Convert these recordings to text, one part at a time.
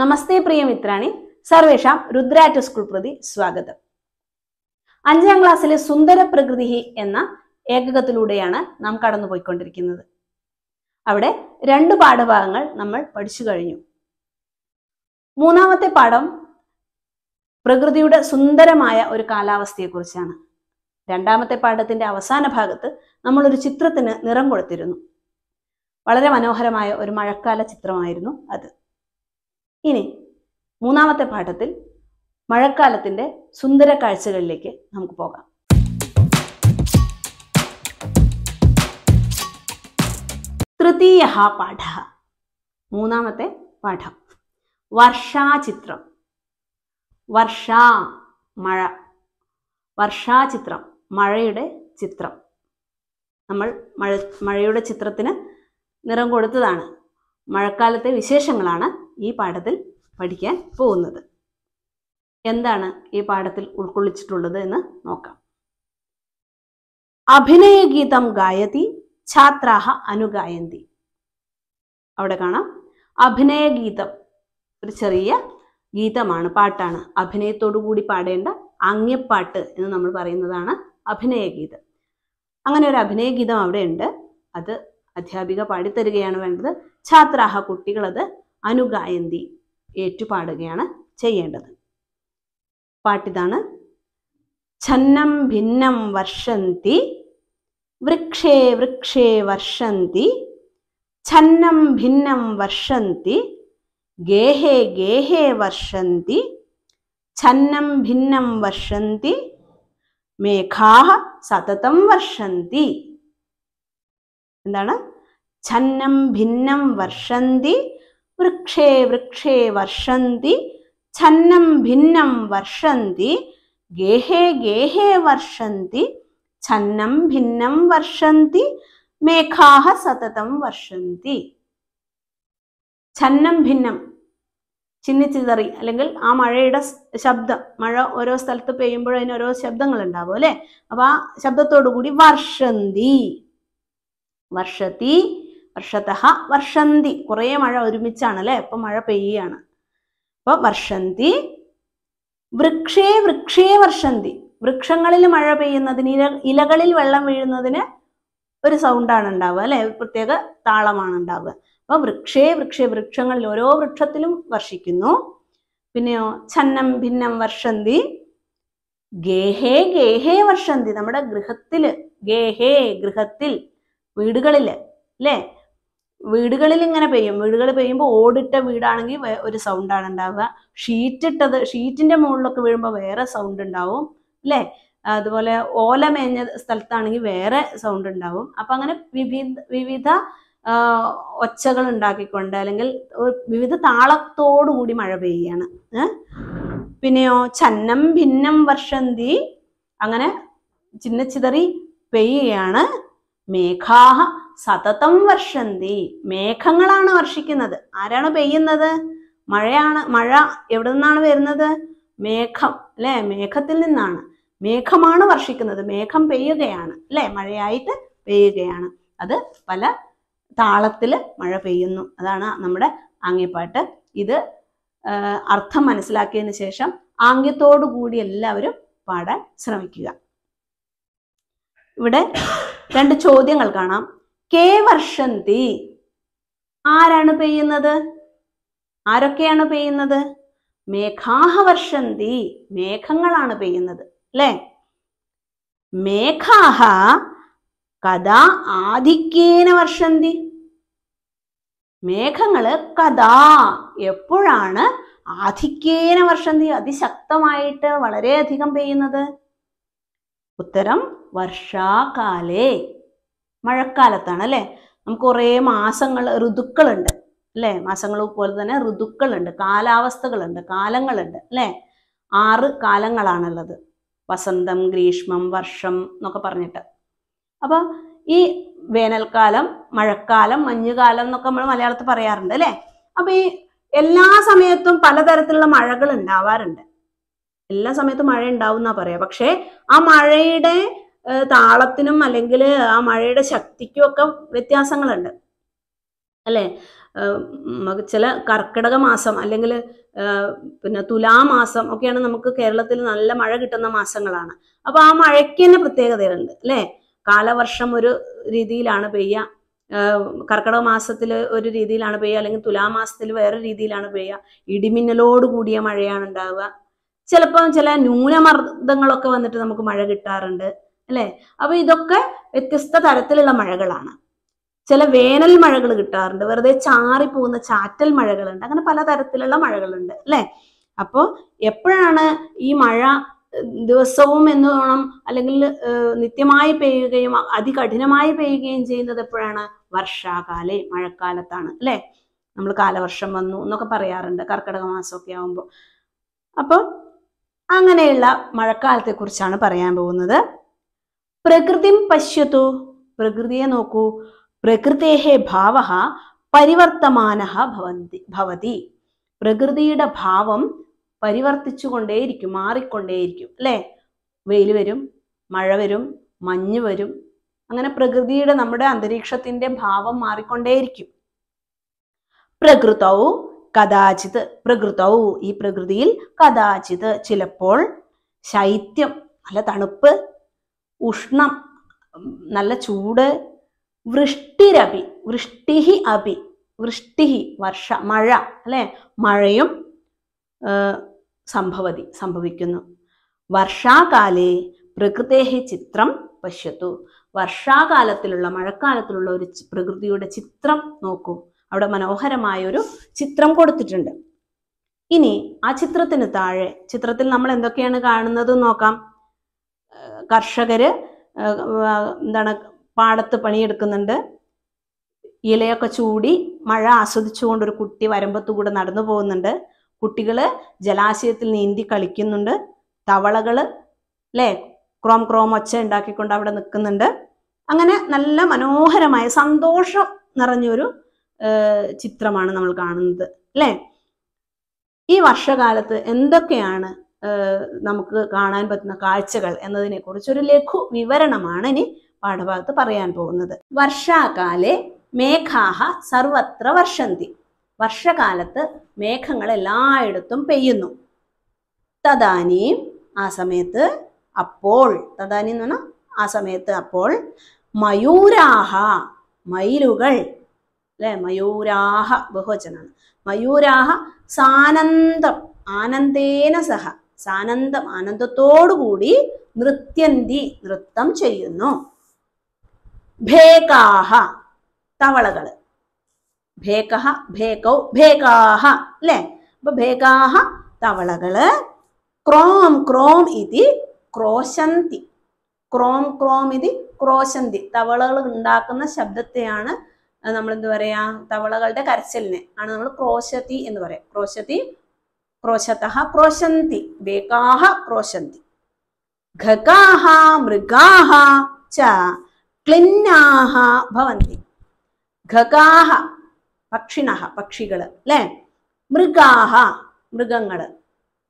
നമസ്തേ പ്രിയ മിത്രാണി സർവേഷാം രുദ്രാറ്റ school പ്രതി സ്വാഗതം അഞ്ചാം ക്ലാസ്സിലെ സുന്ദര പ്രകൃതി എന്ന ഏകകത്തിലൂടെയാണ് നാം കടന്നുപോയിക്കൊണ്ടിരിക്കുന്നത് അവിടെ രണ്ട് പാഠഭാഗങ്ങൾ നമ്മൾ പഠിച്ചു കഴിഞ്ഞു മൂന്നാമത്തെ പാഠം പ്രകൃതിയുടെ സുന്ദരമായ ഒരു കാലാവസ്ഥയെക്കുറിച്ചാണ് രണ്ടാമത്തെ പാഠത്തിന്റെ അവസാന ഭാഗത്ത് നമ്മൾ ഒരു ചിത്രത്തിന് നിറം കൊടുത്തിരുന്നു വളരെ മനോഹരമായ ഒരു മഴക്കാല ചിത്രമായിരുന്നു അത് ഇനി മൂന്നാമത്തെ പാഠത്തിൽ മഴക്കാലത്തിൻ്റെ സുന്ദര കാഴ്ചകളിലേക്ക് നമുക്ക് പോകാം തൃതീയ പാഠ മൂന്നാമത്തെ പാഠം വർഷാചിത്രം വർഷ മഴ വർഷാചിത്രം മഴയുടെ ചിത്രം നമ്മൾ മഴ മഴയുടെ ചിത്രത്തിന് നിറം കൊടുത്തതാണ് മഴക്കാലത്തെ വിശേഷങ്ങളാണ് ഈ പാഠത്തിൽ പഠിക്കാൻ പോകുന്നത് എന്താണ് ഈ പാഠത്തിൽ ഉൾക്കൊള്ളിച്ചിട്ടുള്ളത് എന്ന് നോക്കാം അഭിനയഗീതം ഗായതി ഛാത്രാഹ അനുഗായന്തി അവിടെ കാണാം അഭിനയഗീതം ഒരു ചെറിയ ഗീതമാണ് പാട്ടാണ് അഭിനയത്തോടു കൂടി പാടേണ്ട അങ്ങ്യപ്പാട്ട് എന്ന് നമ്മൾ പറയുന്നതാണ് അഭിനയഗീതം അങ്ങനെ ഒരു അഭിനയഗീതം അവിടെ ഉണ്ട് അത് അധ്യാപിക പാടിത്തരുകയാണ് വേണ്ടത് ഛാത്രാഹ കുട്ടികളത് അനുഗായന്തി ഏറ്റുപാടുകയാണ് ചെയ്യേണ്ടത് പാട്ടിതാണ് ഛന്നം ഭിന്നം വർഷന്തി വൃക്ഷേ വൃക്ഷേ വർഷന്തി ഛന്നം ഭിന്നം വർഷന്തി ഗേഹേ ഗേഹേ വർഷന്തി ഛന്നം ഭിന്നം വർഷന്തി മേഘാ സതതം വർഷന്തി എന്താണ് ഛന്നം ഭിന്നം വർഷന്തി വൃക്ഷേ വൃക്ഷേ വർഷന്തി ഛന്നം ഭിന്നം വർഷന്തി ഗേഹേ ഗേഹേ വർഷന്തി ഛന്നം ഭിന്നം വർഷന്തി മേഘാഹ സതതം വർഷന്തി ഛന്നം ഭിന്നം ചിന്നിച്ചിതറി അല്ലെങ്കിൽ ആ മഴയുടെ ശബ്ദം മഴ ഓരോ സ്ഥലത്ത് പെയ്യുമ്പോഴതിന് അതിന് ഓരോ ശബ്ദങ്ങൾ ഉണ്ടാവും അല്ലെ അപ്പൊ ആ ശബ്ദത്തോടു കൂടി വർഷന്തി വർഷത്തി വർഷത്തഹ വർഷന്തി കുറേ മഴ ഒരുമിച്ചാണ് അല്ലേ ഇപ്പം മഴ പെയ്യാണ് അപ്പോൾ വർഷന്തി വൃക്ഷേ വൃക്ഷേ വർഷന്തി വൃക്ഷങ്ങളിൽ മഴ പെയ്യുന്നതിന് ഇല ഇലകളിൽ വെള്ളം വീഴുന്നതിന് ഒരു സൗണ്ടാണ് ഉണ്ടാവുക അല്ലെ പ്രത്യേക താളമാണ് ഉണ്ടാവുക അപ്പൊ വൃക്ഷേ വൃക്ഷേ വൃക്ഷങ്ങളിൽ ഓരോ വൃക്ഷത്തിലും വർഷിക്കുന്നു പിന്നെയോ ഛന്നം ഭിന്നം വർഷന്തി ഗേഹേ ഗേഹേ വർഷന്തി നമ്മുടെ ഗൃഹത്തില് ഗേഹേ ഗൃഹത്തിൽ വീടുകളിൽ അല്ലേ വീടുകളിൽ ഇങ്ങനെ പെയ്യും വീടുകൾ പെയ്യുമ്പോൾ ഓടിട്ട വീടാണെങ്കിൽ ഒരു സൗണ്ടാണ് ഉണ്ടാവുക ഷീറ്റിട്ടത് ഷീറ്റിന്റെ മുകളിലൊക്കെ വീഴുമ്പോൾ വേറെ സൗണ്ട് ഉണ്ടാവും അല്ലേ അതുപോലെ ഓല മേഞ്ഞ സ്ഥലത്താണെങ്കിൽ വേറെ സൗണ്ട് ഉണ്ടാവും അപ്പം അങ്ങനെ വിവിധ വിവിധ ഒച്ചകൾ ഉണ്ടാക്കിക്കൊണ്ട് അല്ലെങ്കിൽ വിവിധ കൂടി മഴ പെയ്യാണ് പിന്നെയോ ചന്നം ഭിന്നം വർഷന്തി അങ്ങനെ ചിന്നച്ചിതറി പെയ്യുകയാണ് മേഘാഹ സതതം വർഷന്തി മേഘങ്ങളാണ് വർഷിക്കുന്നത് ആരാണ് പെയ്യുന്നത് മഴയാണ് മഴ എവിടെ നിന്നാണ് വരുന്നത് മേഘം അല്ലെ മേഘത്തിൽ നിന്നാണ് മേഘമാണ് വർഷിക്കുന്നത് മേഘം പെയ്യുകയാണ് അല്ലെ മഴയായിട്ട് പെയ്യുകയാണ് അത് പല താളത്തിൽ മഴ പെയ്യുന്നു അതാണ് നമ്മുടെ ആംഗ്യപ്പാട്ട് ഇത് അർത്ഥം മനസ്സിലാക്കിയതിന് ശേഷം ആംഗ്യത്തോടു കൂടി എല്ലാവരും പാടാൻ ശ്രമിക്കുക ഇവിടെ രണ്ട് ചോദ്യങ്ങൾ കാണാം കേ വർഷന്തി ആരാണ് പെയ്യുന്നത് ആരൊക്കെയാണ് പെയ്യുന്നത് മേഘാഹ വർഷന്തി മേഘങ്ങളാണ് പെയ്യുന്നത് അല്ലേ മേഘാഹ കഥാ ആധിക്യേന വർഷന്തി മേഘങ്ങള് കഥാ എപ്പോഴാണ് ആധിക്യേന വർഷന്തി അതിശക്തമായിട്ട് വളരെയധികം പെയ്യുന്നത് ഉത്തരം വർഷാകാലേ മഴക്കാലത്താണ് അല്ലേ നമുക്ക് കുറേ മാസങ്ങൾ ഋതുക്കളുണ്ട് അല്ലേ മാസങ്ങൾ പോലെ തന്നെ ഋതുക്കളുണ്ട് കാലാവസ്ഥകളുണ്ട് കാലങ്ങളുണ്ട് അല്ലേ ആറ് കാലങ്ങളാണുള്ളത് വസന്തം ഗ്രീഷ്മം വർഷം എന്നൊക്കെ പറഞ്ഞിട്ട് അപ്പോൾ ഈ വേനൽക്കാലം മഴക്കാലം മഞ്ഞുകാലം എന്നൊക്കെ നമ്മൾ മലയാളത്തിൽ പറയാറുണ്ട് അല്ലേ അപ്പോൾ ഈ എല്ലാ സമയത്തും പലതരത്തിലുള്ള മഴകൾ ഉണ്ടാവാറുണ്ട് എല്ലാ സമയത്തും മഴ ഉണ്ടാവും എന്നാ പറയാ പക്ഷെ ആ മഴയുടെ താളത്തിനും അല്ലെങ്കിൽ ആ മഴയുടെ ശക്തിക്കും ഒക്കെ വ്യത്യാസങ്ങളുണ്ട് അല്ലേ ചില കർക്കിടക മാസം അല്ലെങ്കിൽ പിന്നെ തുലാമാസം ഒക്കെയാണ് നമുക്ക് കേരളത്തിൽ നല്ല മഴ കിട്ടുന്ന മാസങ്ങളാണ് അപ്പൊ ആ മഴയ്ക്ക് തന്നെ പ്രത്യേകതയുണ്ട് അല്ലേ കാലവർഷം ഒരു രീതിയിലാണ് പെയ്യുക കർക്കിടക മാസത്തിൽ ഒരു രീതിയിലാണ് പെയ്യുക അല്ലെങ്കിൽ തുലാമാസത്തിൽ വേറെ രീതിയിലാണ് പെയ്യുക ഇടിമിന്നലോട് കൂടിയ മഴയാണ് ഉണ്ടാവുക ചിലപ്പോൾ ചില ന്യൂനമർദ്ദങ്ങളൊക്കെ വന്നിട്ട് നമുക്ക് മഴ കിട്ടാറുണ്ട് അല്ലേ അപ്പൊ ഇതൊക്കെ വ്യത്യസ്ത തരത്തിലുള്ള മഴകളാണ് ചില വേനൽ മഴകൾ കിട്ടാറുണ്ട് വെറുതെ ചാറി പോകുന്ന ചാറ്റൽ മഴകളുണ്ട് അങ്ങനെ പല തരത്തിലുള്ള മഴകളുണ്ട് അല്ലേ അപ്പോൾ എപ്പോഴാണ് ഈ മഴ ദിവസവും വേണം അല്ലെങ്കിൽ നിത്യമായി പെയ്യുകയും അതികഠിനമായി പെയ്യുകയും ചെയ്യുന്നത് എപ്പോഴാണ് വർഷാകാലേ മഴക്കാലത്താണ് അല്ലേ നമ്മൾ കാലവർഷം വന്നു എന്നൊക്കെ പറയാറുണ്ട് കർക്കിടക മാസമൊക്കെ ആകുമ്പോൾ അപ്പോൾ അങ്ങനെയുള്ള മഴക്കാലത്തെക്കുറിച്ചാണ് പറയാൻ പോകുന്നത് പ്രകൃതിം പശ്യത്തു പ്രകൃതിയെ നോക്കൂ പ്രകൃതേഹേ ഭാവ പരിവർത്തമാന ഭവതി പ്രകൃതിയുടെ ഭാവം പരിവർത്തിച്ചുകൊണ്ടേയിരിക്കും മാറിക്കൊണ്ടേയിരിക്കും അല്ലേ വെയിൽ വരും മഴ വരും മഞ്ഞ് വരും അങ്ങനെ പ്രകൃതിയുടെ നമ്മുടെ അന്തരീക്ഷത്തിന്റെ ഭാവം മാറിക്കൊണ്ടേയിരിക്കും പ്രകൃതവും കഥാചിത് പ്രകൃതവും ഈ പ്രകൃതിയിൽ കഥാചിത് ചിലപ്പോൾ ശൈത്യം നല്ല തണുപ്പ് ഉഷ്ണം നല്ല ചൂട് വൃഷ്ടിരപി വൃഷ്ടിഹി അപി വൃഷ്ടിഹി വർഷ മഴ അല്ലെ മഴയും സംഭവതി സംഭവിക്കുന്നു വർഷാകാലേ പ്രകൃതേഹി ചിത്രം പശ്യത്തു വർഷാകാലത്തിലുള്ള മഴക്കാലത്തിലുള്ള ഒരു പ്രകൃതിയുടെ ചിത്രം നോക്കൂ അവിടെ മനോഹരമായൊരു ചിത്രം കൊടുത്തിട്ടുണ്ട് ഇനി ആ ചിത്രത്തിന് താഴെ ചിത്രത്തിൽ നമ്മൾ എന്തൊക്കെയാണ് കാണുന്നത് നോക്കാം കർഷകര് എന്താണ് പാടത്ത് പണിയെടുക്കുന്നുണ്ട് ഇലയൊക്കെ ചൂടി മഴ ആസ്വദിച്ചുകൊണ്ട് ഒരു കുട്ടി വരമ്പത്തുകൂടെ നടന്നു പോകുന്നുണ്ട് കുട്ടികൾ ജലാശയത്തിൽ നീന്തി കളിക്കുന്നുണ്ട് തവളകൾ അല്ലേ ക്രോം ക്രോം ഒച്ച ഉണ്ടാക്കിക്കൊണ്ട് അവിടെ നിൽക്കുന്നുണ്ട് അങ്ങനെ നല്ല മനോഹരമായ സന്തോഷം നിറഞ്ഞൊരു ചിത്രമാണ് നമ്മൾ കാണുന്നത് അല്ലേ ഈ വർഷകാലത്ത് എന്തൊക്കെയാണ് നമുക്ക് കാണാൻ പറ്റുന്ന കാഴ്ചകൾ എന്നതിനെ കുറിച്ച് ഒരു ലഘു വിവരണമാണ് ഇനി പാഠഭാഗത്ത് പറയാൻ പോകുന്നത് വർഷാകാലെ മേഘാഹ സർവത്ര വർഷന്തി വർഷകാലത്ത് മേഘങ്ങൾ എല്ലായിടത്തും പെയ്യുന്നു തദാനിയും ആ സമയത്ത് അപ്പോൾ തദാനി എന്ന് പറഞ്ഞാൽ ആ സമയത്ത് അപ്പോൾ മയൂരാഹ മയിലുകൾ അല്ലെ മയൂരാഹ ബഹുവചനാണ് മയൂരാഹ സാനന്ദം ആനന്ദേന സഹ സാനന്ദം ആനന്ദത്തോടുകൂടി നൃത്യന്തി നൃത്തം ചെയ്യുന്നു ഭേകാഹ തവളകൾ ഭേകഹ ഭേകൗ ഭേകാഹ അല്ലെ അപ്പൊ ഭേകാഹ തവളകള് ക്രോം ക്രോം ഇതി ക്രോശന്തി ക്രോം ക്രോം ഇതി ക്രോശന്തി തവളകൾ ഉണ്ടാക്കുന്ന ശബ്ദത്തെയാണ് നമ്മൾ എന്ത് പറയാ തവളകളുടെ കരച്ചിലിനെ ആണ് നമ്മൾ ക്രോശത്തി എന്ന് പറയാം ക്രോശത്തി ക്രോശത്തഹ ക്രോശന്തി വേഗാഹ ക്രോശന്തി ഘകാഹ മൃഗാഹ ച ക്ലിന്നാഹ ഭവന്തി ഘകാഹ പക്ഷിണ പക്ഷികള് അല്ലെ മൃഗാഹ മൃഗങ്ങള്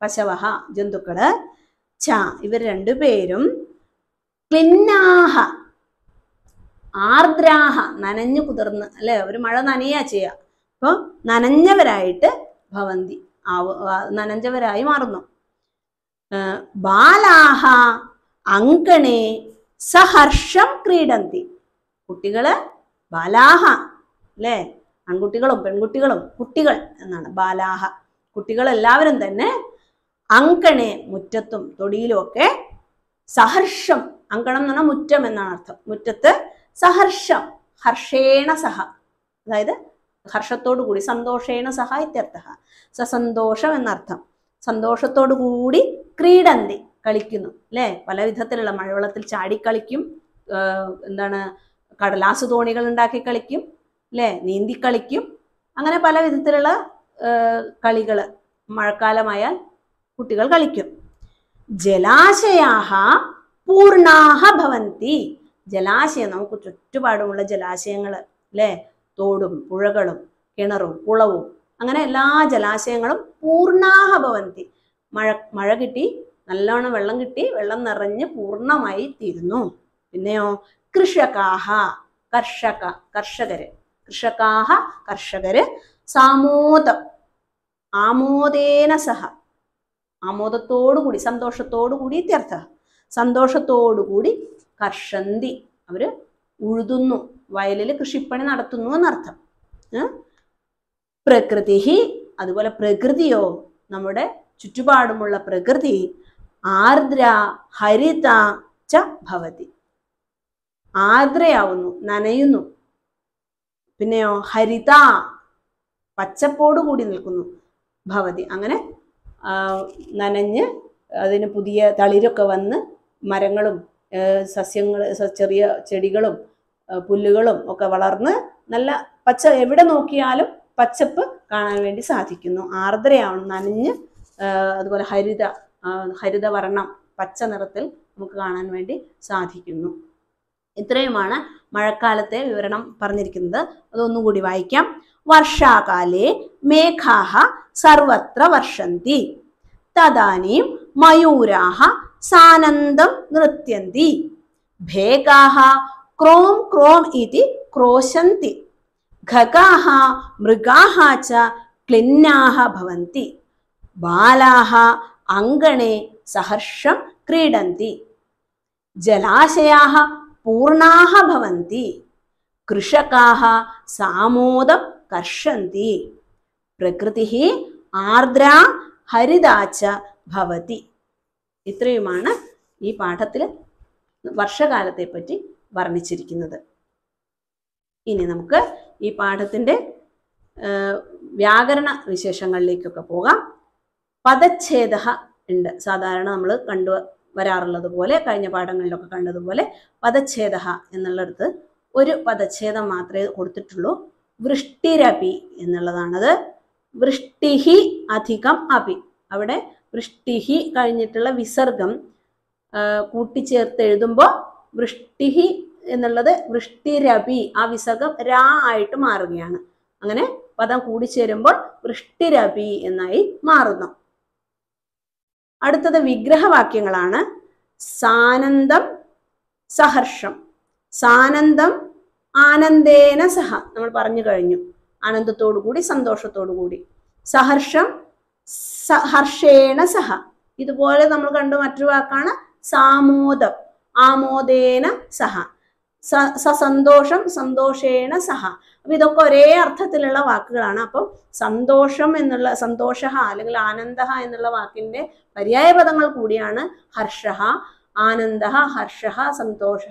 പശവഹ ജന്തുക്കള് ച ഇവർ രണ്ടുപേരും ക്ലിന്നാഹ ആർദ്രാഹ നനഞ്ഞു കുതിർന്ന് അല്ലെ ഒരു മഴ നനയാ ചെയ്യുക അപ്പോൾ നനഞ്ഞവരായിട്ട് ഭവന്തി നനഞ്ഞവരായി മാറുന്നു ബാലാഹ അങ്കണേ സഹർഷം ക്രീഡന്തി കുട്ടികള് ബാലാഹ അല്ലേ ആൺകുട്ടികളും പെൺകുട്ടികളും കുട്ടികൾ എന്നാണ് ബാലാഹ കുട്ടികളെല്ലാവരും തന്നെ അങ്കണെ മുറ്റത്തും തൊടിയിലും ഒക്കെ സഹർഷം അങ്കണം എന്ന് പറഞ്ഞാൽ മുറ്റം എന്നാണ് അർത്ഥം മുറ്റത്ത് സഹർഷം ഹർഷേണ സഹ അതായത് ഹർഷത്തോടു കൂടി സന്തോഷേണ സഹ ഇത്യർത്ഥ സസന്തോഷം എന്നർത്ഥം സന്തോഷത്തോടു കൂടി ക്രീഡന്തി കളിക്കുന്നു അല്ലേ പല വിധത്തിലുള്ള മഴവെള്ളത്തിൽ ചാടിക്കളിക്കും എന്താണ് കടലാസു തോണികൾ ഉണ്ടാക്കി കളിക്കും അല്ലേ നീന്തി കളിക്കും അങ്ങനെ പല വിധത്തിലുള്ള കളികൾ മഴക്കാലമായാൽ കുട്ടികൾ കളിക്കും ജലാശയാഹ പൂർണാഹ ഭവന്തി ജലാശയം നമുക്ക് ചുറ്റുപാടുമുള്ള ജലാശയങ്ങൾ അല്ലേ തോടും പുഴകളും കിണറും കുളവും അങ്ങനെ എല്ലാ ജലാശയങ്ങളും പൂർണ്ണാഹ മഴ മഴ കിട്ടി നല്ലോണം വെള്ളം കിട്ടി വെള്ളം നിറഞ്ഞ് പൂർണ്ണമായി തീരുന്നു പിന്നെയോ കൃഷകാഹ കർഷക കർഷകര് കൃഷകാഹ കർഷകര് സാമോദം ആമോദേന സഹ ആമോദത്തോടു കൂടി സന്തോഷത്തോടു കൂടി തീർത്ഥ സന്തോഷത്തോടുകൂടി കർഷന്തി അവർ ഉഴുതുന്നു വയലിൽ കൃഷിപ്പണി നടത്തുന്നു എന്നർത്ഥം പ്രകൃതി അതുപോലെ പ്രകൃതിയോ നമ്മുടെ ചുറ്റുപാടുമുള്ള പ്രകൃതി ആർദ്ര ഹരിത ച ഭവതി ആർദ്രയാവുന്നു നനയുന്നു പിന്നെയോ ഹരിത പച്ചപ്പോടുകൂടി നിൽക്കുന്നു ഭവതി അങ്ങനെ നനഞ്ഞ് അതിന് പുതിയ തളിരൊക്കെ വന്ന് മരങ്ങളും സസ്യങ്ങൾ ചെറിയ ചെടികളും പുല്ലുകളും ഒക്കെ വളർന്ന് നല്ല പച്ച എവിടെ നോക്കിയാലും പച്ചപ്പ് കാണാൻ വേണ്ടി സാധിക്കുന്നു ആർദ്രയാവണം നനഞ്ഞ് അതുപോലെ ഹരിത ഹരിതവർണം പച്ച നിറത്തിൽ നമുക്ക് കാണാൻ വേണ്ടി സാധിക്കുന്നു ഇത്രയുമാണ് മഴക്കാലത്തെ വിവരണം പറഞ്ഞിരിക്കുന്നത് അതൊന്നുകൂടി വായിക്കാം വർഷാകാലേ മേഘാഹ സർവത്ര വർഷന്തി തദാനീം മയൂരാഹ सानन्दं नृत्यन्ति भेगाः क्रोम् क्रोम् इति क्रोशन्ति घाः मृगाः च क्लिन्नाः भवन्ति बालाः अङ्गणे सहर्षं क्रीडन्ति जलाशयाः पूर्णाः भवन्ति कृषकाः सामोदं कर्षन्ति प्रकृतिः आर्द्रा हरिदा च भवति ഇത്രയുമാണ് ഈ പാഠത്തിൽ വർഷകാലത്തെപ്പറ്റി വർണ്ണിച്ചിരിക്കുന്നത് ഇനി നമുക്ക് ഈ പാഠത്തിൻ്റെ വ്യാകരണ വിശേഷങ്ങളിലേക്കൊക്കെ പോകാം പദച്ഛേദ ഉണ്ട് സാധാരണ നമ്മൾ കണ്ടു വരാറുള്ളത് പോലെ കഴിഞ്ഞ പാഠങ്ങളിലൊക്കെ കണ്ടതുപോലെ പദച്ഛേദ എന്നുള്ളടത്ത് ഒരു പദച്ഛേദം മാത്രമേ കൊടുത്തിട്ടുള്ളൂ വൃഷ്ടിരപി എന്നുള്ളതാണത് വൃഷ്ടിഹി അധികം അപി അവിടെ വൃഷ്ടിഹി കഴിഞ്ഞിട്ടുള്ള വിസർഗം കൂട്ടിച്ചേർത്ത് എഴുതുമ്പോൾ വൃഷ്ടിഹി എന്നുള്ളത് വൃഷ്ടിരപി ആ വിസർഗം രാ ആയിട്ട് മാറുകയാണ് അങ്ങനെ പദം കൂടിച്ചേരുമ്പോൾ വൃഷ്ടിരപി എന്നായി മാറുന്നു അടുത്തത് വിഗ്രഹവാക്യങ്ങളാണ് സാനന്ദം സഹർഷം സാനന്ദം ആനന്ദേന സഹ നമ്മൾ പറഞ്ഞു കഴിഞ്ഞു ആനന്ദത്തോടു കൂടി സന്തോഷത്തോടു കൂടി സഹർഷം ഹർഷേണ സഹ ഇതുപോലെ നമ്മൾ കണ്ടു മറ്റൊരു വാക്കാണ് സാമോദം ആമോദേന സഹ സ സസന്തോഷം സന്തോഷേണ സഹ അപ്പൊ ഇതൊക്കെ ഒരേ അർത്ഥത്തിലുള്ള വാക്കുകളാണ് അപ്പം സന്തോഷം എന്നുള്ള സന്തോഷ അല്ലെങ്കിൽ ആനന്ദ എന്നുള്ള വാക്കിന്റെ പര്യായ പദങ്ങൾ കൂടിയാണ് ഹർഷ ആനന്ദ ഹർഷ സന്തോഷ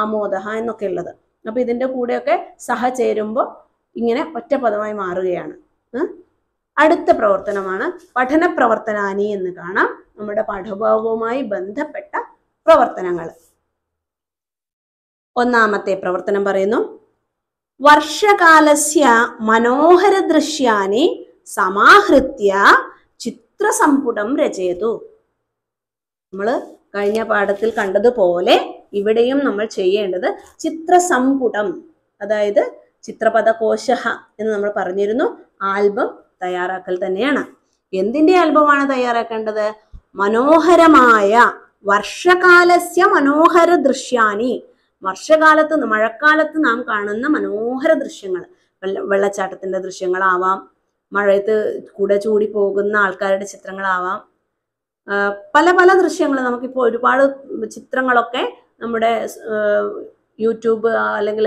ആമോദ എന്നൊക്കെ ഉള്ളത് അപ്പൊ ഇതിന്റെ കൂടെയൊക്കെ സഹ ചേരുമ്പോൾ ഇങ്ങനെ ഒറ്റ പദമായി മാറുകയാണ് അടുത്ത പ്രവർത്തനമാണ് പഠന പ്രവർത്തനാനി എന്ന് കാണാം നമ്മുടെ പാഠഭാഗവുമായി ബന്ധപ്പെട്ട പ്രവർത്തനങ്ങൾ ഒന്നാമത്തെ പ്രവർത്തനം പറയുന്നു വർഷകാലസ്യ മനോഹര ദൃശ്യാനി സമാഹൃത്യ ചിത്രസംപുടം രചയതു നമ്മൾ കഴിഞ്ഞ പാഠത്തിൽ കണ്ടതുപോലെ ഇവിടെയും നമ്മൾ ചെയ്യേണ്ടത് ചിത്രസംപുടം അതായത് ചിത്രപദകോശ എന്ന് നമ്മൾ പറഞ്ഞിരുന്നു ആൽബം തയ്യാറാക്കൽ തന്നെയാണ് എന്തിന്റെ ആൽബമാണ് തയ്യാറാക്കേണ്ടത് മനോഹരമായ വർഷകാലസ്യ മനോഹര ദൃശ്യാനി വർഷകാലത്ത് മഴക്കാലത്ത് നാം കാണുന്ന മനോഹര ദൃശ്യങ്ങൾ വെള്ള വെള്ളച്ചാട്ടത്തിന്റെ ദൃശ്യങ്ങളാവാം മഴയത്ത് കൂടെ ചൂടി പോകുന്ന ആൾക്കാരുടെ ചിത്രങ്ങളാവാം പല പല ദൃശ്യങ്ങൾ നമുക്കിപ്പോൾ ഒരുപാട് ചിത്രങ്ങളൊക്കെ നമ്മുടെ യൂട്യൂബ് അല്ലെങ്കിൽ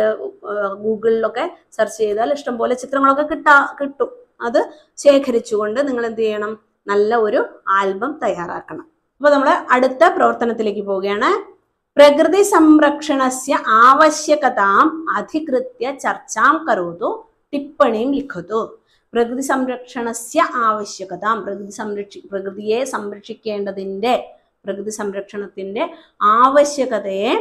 ഗൂഗിളിലൊക്കെ സെർച്ച് ചെയ്താൽ ഇഷ്ടംപോലെ ചിത്രങ്ങളൊക്കെ കിട്ടാ കിട്ടും അത് ശേഖരിച്ചുകൊണ്ട് നിങ്ങൾ എന്ത് ചെയ്യണം നല്ല ഒരു ആൽബം തയ്യാറാക്കണം അപ്പോൾ നമ്മൾ അടുത്ത പ്രവർത്തനത്തിലേക്ക് പോവുകയാണ് പ്രകൃതി സംരക്ഷണസ്യ ആവശ്യകതാം അധികൃത്യ ചർച്ചാം കരുതു ടിപ്പണിയും ലിഖതു പ്രകൃതി സംരക്ഷണസ്യ ആവശ്യകതാം പ്രകൃതി സംരക്ഷി പ്രകൃതിയെ സംരക്ഷിക്കേണ്ടതിൻ്റെ പ്രകൃതി സംരക്ഷണത്തിന്റെ ആവശ്യകതയെ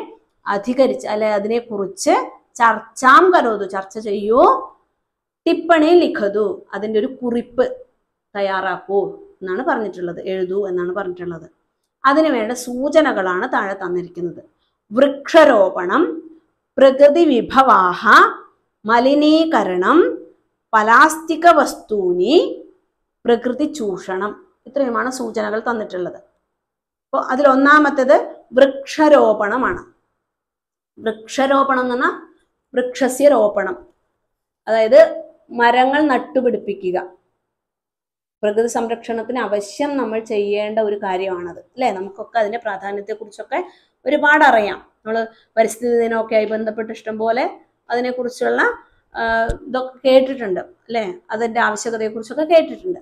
അധികരിച്ച് അല്ലെ അതിനെക്കുറിച്ച് ചർച്ചാം കരുതു ചർച്ച ചെയ്യൂ ടിപ്പണി ലിഖതു അതിൻ്റെ ഒരു കുറിപ്പ് തയ്യാറാക്കൂ എന്നാണ് പറഞ്ഞിട്ടുള്ളത് എഴുതൂ എന്നാണ് പറഞ്ഞിട്ടുള്ളത് അതിനുവേണ്ട സൂചനകളാണ് താഴെ തന്നിരിക്കുന്നത് വൃക്ഷരോപണം പ്രകൃതി വിഭവാഹ മലിനീകരണം പലാസ്റ്റിക വസ്തൂനി പ്രകൃതി ചൂഷണം ഇത്രയുമാണ് സൂചനകൾ തന്നിട്ടുള്ളത് അപ്പോൾ അതിൽ ഒന്നാമത്തേത് വൃക്ഷരോപണമാണ് വൃക്ഷരോപണം എന്ന് പറഞ്ഞാൽ വൃക്ഷസ്യ അതായത് മരങ്ങൾ നട്ടുപിടിപ്പിക്കുക പ്രകൃതി സംരക്ഷണത്തിന് അവശ്യം നമ്മൾ ചെയ്യേണ്ട ഒരു കാര്യമാണത് അല്ലേ നമുക്കൊക്കെ അതിൻ്റെ പ്രാധാന്യത്തെക്കുറിച്ചൊക്കെ ഒരുപാട് അറിയാം നമ്മൾ പരിസ്ഥിതി ദിനമൊക്കെ ആയി ബന്ധപ്പെട്ട് ഇഷ്ടംപോലെ അതിനെക്കുറിച്ചുള്ള ഇതൊക്കെ കേട്ടിട്ടുണ്ട് അല്ലേ അതിൻ്റെ ആവശ്യകതയെക്കുറിച്ചൊക്കെ കേട്ടിട്ടുണ്ട്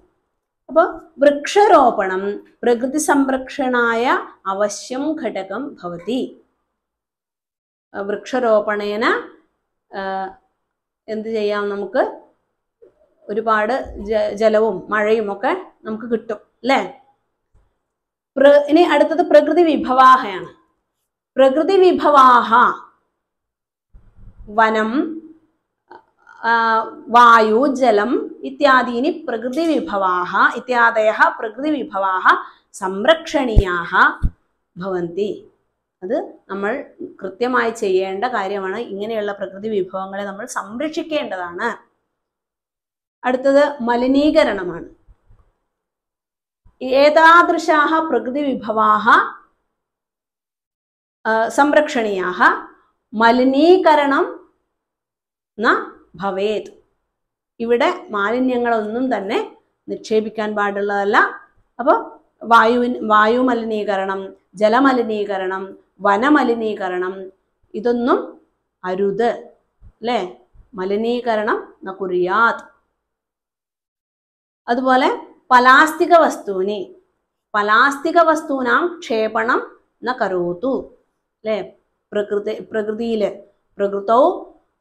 അപ്പോൾ വൃക്ഷരോപണം പ്രകൃതി സംരക്ഷണായ അവശ്യം ഘടകം ഭവതി വൃക്ഷരോപണേന എന്ത് ചെയ്യാം നമുക്ക് ഒരുപാട് ജലവും മഴയും ഒക്കെ നമുക്ക് കിട്ടും അല്ലേ പ്ര ഇനി അടുത്തത് പ്രകൃതി വിഭവാഹയാണ് പ്രകൃതി വിഭവാഹ വനം വായു ജലം ഇത്യാദീനി പ്രകൃതി വിഭവാഹ ഇത്യാദയ പ്രകൃതി വിഭവാഹ സംരക്ഷണീയാഹ ഭവന്തി അത് നമ്മൾ കൃത്യമായി ചെയ്യേണ്ട കാര്യമാണ് ഇങ്ങനെയുള്ള പ്രകൃതി വിഭവങ്ങളെ നമ്മൾ സംരക്ഷിക്കേണ്ടതാണ് അടുത്തത് മലിനീകരണമാണ് ഏതാദൃശാഹ പ്രകൃതി വിഭവാഹ സംരക്ഷണീയാഹ മലിനീകരണം ന ഭവേത് ഇവിടെ മാലിന്യങ്ങളൊന്നും തന്നെ നിക്ഷേപിക്കാൻ പാടുള്ളതല്ല അപ്പോൾ വായുവിന് വായു മലിനീകരണം ജലമലിനീകരണം വനമലിനീകരണം ഇതൊന്നും അരുത് അല്ലേ മലിനീകരണം ന അതുപോലെ പലാസ്തിക വസ്തുവിനെ പലാസ്തിക വസ്തുവിനാം ക്ഷേപണം ന കരോത്തു അല്ലേ പ്രകൃതി പ്രകൃതിയിൽ പ്രകൃതവും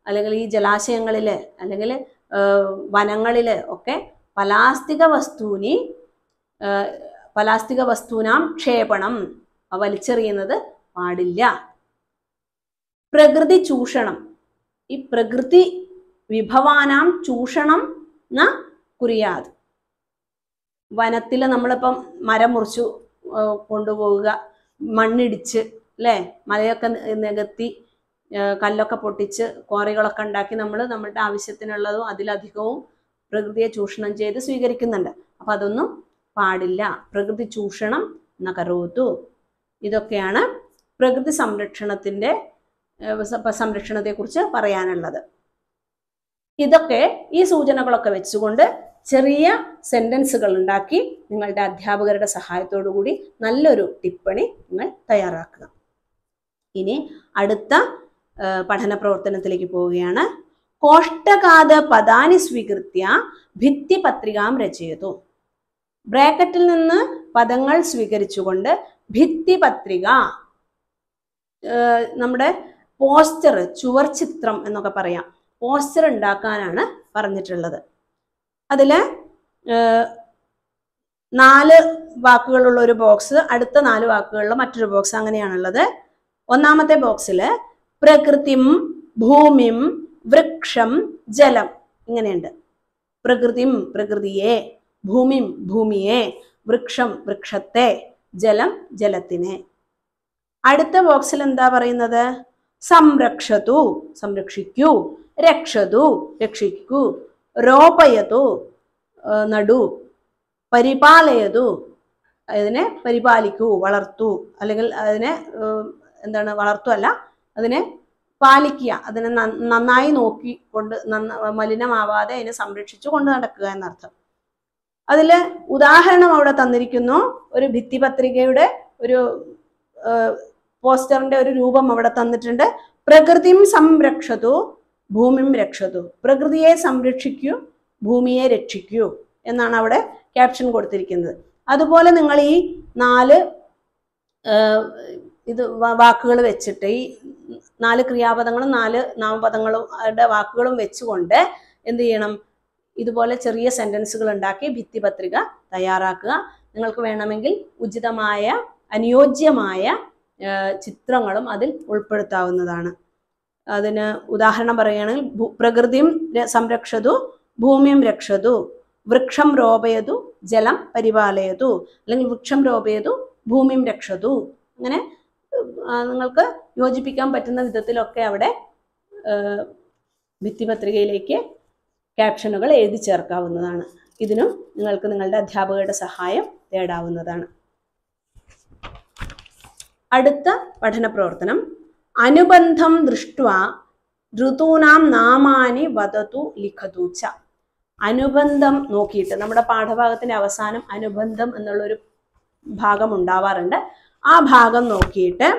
അല്ലെങ്കിൽ ഈ ജലാശയങ്ങളിൽ അല്ലെങ്കിൽ വനങ്ങളിൽ ഒക്കെ പലാസ്തിക വസ്തുവിനെ പലാസ്തിക വസ്തുവിനാം ക്ഷേപണം വലിച്ചെറിയുന്നത് പാടില്ല പ്രകൃതി ചൂഷണം ഈ പ്രകൃതി വിഭവാനാം ചൂഷണം ന കുറിയാതെ വനത്തിൽ നമ്മളിപ്പം മരം മുറിച്ചു കൊണ്ടുപോവുക മണ്ണിടിച്ച് അല്ലേ മലയൊക്കെ നികത്തി കല്ലൊക്കെ പൊട്ടിച്ച് കോറികളൊക്കെ ഉണ്ടാക്കി നമ്മൾ നമ്മളുടെ ആവശ്യത്തിനുള്ളതും അതിലധികവും പ്രകൃതിയെ ചൂഷണം ചെയ്ത് സ്വീകരിക്കുന്നുണ്ട് അപ്പം അതൊന്നും പാടില്ല പ്രകൃതി ചൂഷണം നകരോത്തു ഇതൊക്കെയാണ് പ്രകൃതി സംരക്ഷണത്തിൻ്റെ സംരക്ഷണത്തെക്കുറിച്ച് പറയാനുള്ളത് ഇതൊക്കെ ഈ സൂചനകളൊക്കെ വെച്ചുകൊണ്ട് ചെറിയ സെൻറ്റൻസുകൾ ഉണ്ടാക്കി നിങ്ങളുടെ അധ്യാപകരുടെ സഹായത്തോടു കൂടി നല്ലൊരു ടിപ്പണി നിങ്ങൾ തയ്യാറാക്കുക ഇനി അടുത്ത പഠന പ്രവർത്തനത്തിലേക്ക് പോവുകയാണ് കോഷ്ടകാത പദാനി സ്വീകൃത്യ ഭിത്തിപത്രികാം രചയതു ബ്രാക്കറ്റിൽ നിന്ന് പദങ്ങൾ സ്വീകരിച്ചുകൊണ്ട് പത്രിക നമ്മുടെ പോസ്റ്റർ ചുവർചിത്രം എന്നൊക്കെ പറയാം പോസ്റ്റർ ഉണ്ടാക്കാനാണ് പറഞ്ഞിട്ടുള്ളത് അതിൽ നാല് വാക്കുകളുള്ള ഒരു ബോക്സ് അടുത്ത നാല് വാക്കുകളുള്ള മറ്റൊരു ബോക്സ് അങ്ങനെയാണുള്ളത് ഒന്നാമത്തെ ബോക്സിൽ പ്രകൃതിം ഭൂമിം വൃക്ഷം ജലം ഇങ്ങനെയുണ്ട് പ്രകൃതിം പ്രകൃതിയെ ഭൂമിം ഭൂമിയെ വൃക്ഷം വൃക്ഷത്തെ ജലം ജലത്തിനെ അടുത്ത ബോക്സിൽ എന്താ പറയുന്നത് സംരക്ഷതു സംരക്ഷിക്കൂ രക്ഷതു രക്ഷിക്കൂ രോപയതു നടു പരിപാലയതു അതിനെ പരിപാലിക്കൂ വളർത്തു അല്ലെങ്കിൽ അതിനെ എന്താണ് വളർത്തു അല്ല അതിനെ പാലിക്കുക അതിനെ നന്നായി നോക്കി കൊണ്ട് നന്ന മലിനമാവാതെ അതിനെ സംരക്ഷിച്ചു കൊണ്ട് നടക്കുക എന്നർത്ഥം അതിൽ ഉദാഹരണം അവിടെ തന്നിരിക്കുന്നു ഒരു ഭിത്തിപത്രികയുടെ ഒരു പോസ്റ്ററിന്റെ ഒരു രൂപം അവിടെ തന്നിട്ടുണ്ട് പ്രകൃതിം സംരക്ഷതു ഭൂമിം രക്ഷതു പ്രകൃതിയെ സംരക്ഷിക്കൂ ഭൂമിയെ രക്ഷിക്കൂ എന്നാണ് അവിടെ ക്യാപ്ഷൻ കൊടുത്തിരിക്കുന്നത് അതുപോലെ നിങ്ങൾ ഈ നാല് ഇത് വാക്കുകൾ വെച്ചിട്ട് ഈ നാല് ക്രിയാപദങ്ങളും നാല് നാമപദങ്ങളും വാക്കുകളും വെച്ചുകൊണ്ട് എന്ത് ചെയ്യണം ഇതുപോലെ ചെറിയ സെൻറ്റൻസുകൾ ഉണ്ടാക്കി ഭിത്തിപത്രിക തയ്യാറാക്കുക നിങ്ങൾക്ക് വേണമെങ്കിൽ ഉചിതമായ അനുയോജ്യമായ ചിത്രങ്ങളും അതിൽ ഉൾപ്പെടുത്താവുന്നതാണ് അതിന് ഉദാഹരണം പറയുകയാണെങ്കിൽ പ്രകൃതിയും സംരക്ഷതു ഭൂമിയും രക്ഷതു വൃക്ഷം രോപയതു ജലം പരിപാലയതു അല്ലെങ്കിൽ വൃക്ഷം രോപയതു ഭൂമിയും രക്ഷതു അങ്ങനെ നിങ്ങൾക്ക് യോജിപ്പിക്കാൻ പറ്റുന്ന വിധത്തിലൊക്കെ അവിടെ ഭിത്തിപത്രികയിലേക്ക് ക്യാപ്ഷനുകൾ എഴുതി ചേർക്കാവുന്നതാണ് ഇതിനും നിങ്ങൾക്ക് നിങ്ങളുടെ അധ്യാപകരുടെ സഹായം തേടാവുന്നതാണ് അടുത്ത പഠന പ്രവർത്തനം അനുബന്ധം ദൃഷ്ട ഋതൂനാം നാമാനി വദതു ലിഖതു ച അനുബന്ധം നോക്കിയിട്ട് നമ്മുടെ പാഠഭാഗത്തിന്റെ അവസാനം അനുബന്ധം എന്നുള്ളൊരു ഭാഗം ഉണ്ടാവാറുണ്ട് ആ ഭാഗം നോക്കിയിട്ട്